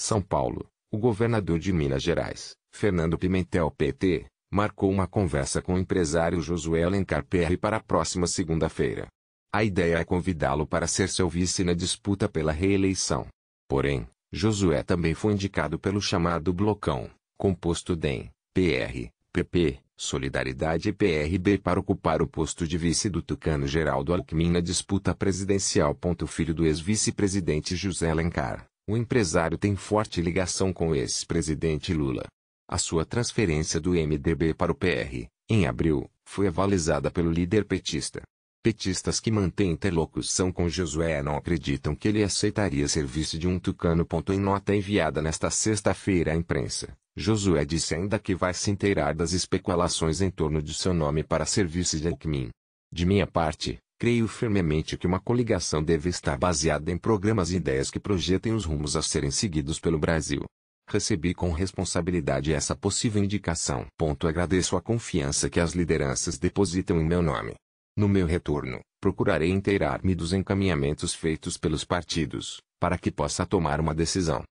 São Paulo, o governador de Minas Gerais, Fernando Pimentel PT, marcou uma conversa com o empresário Josué Alencar PR para a próxima segunda-feira. A ideia é convidá-lo para ser seu vice na disputa pela reeleição. Porém, Josué também foi indicado pelo chamado Blocão, composto DEM, PR, PP, Solidariedade e PRB para ocupar o posto de vice do tucano Geraldo Alckmin na disputa presidencial. Filho do ex-vice-presidente José Alencar. O empresário tem forte ligação com o ex-presidente Lula. A sua transferência do MDB para o PR, em abril, foi avalizada pelo líder petista. Petistas que mantêm interlocução com Josué não acreditam que ele aceitaria serviço de um tucano. Em nota enviada nesta sexta-feira à imprensa, Josué disse ainda que vai se inteirar das especulações em torno de seu nome para serviço de Alckmin. De minha parte, Creio firmemente que uma coligação deve estar baseada em programas e ideias que projetem os rumos a serem seguidos pelo Brasil. Recebi com responsabilidade essa possível indicação. Ponto agradeço a confiança que as lideranças depositam em meu nome. No meu retorno, procurarei inteirar-me dos encaminhamentos feitos pelos partidos, para que possa tomar uma decisão.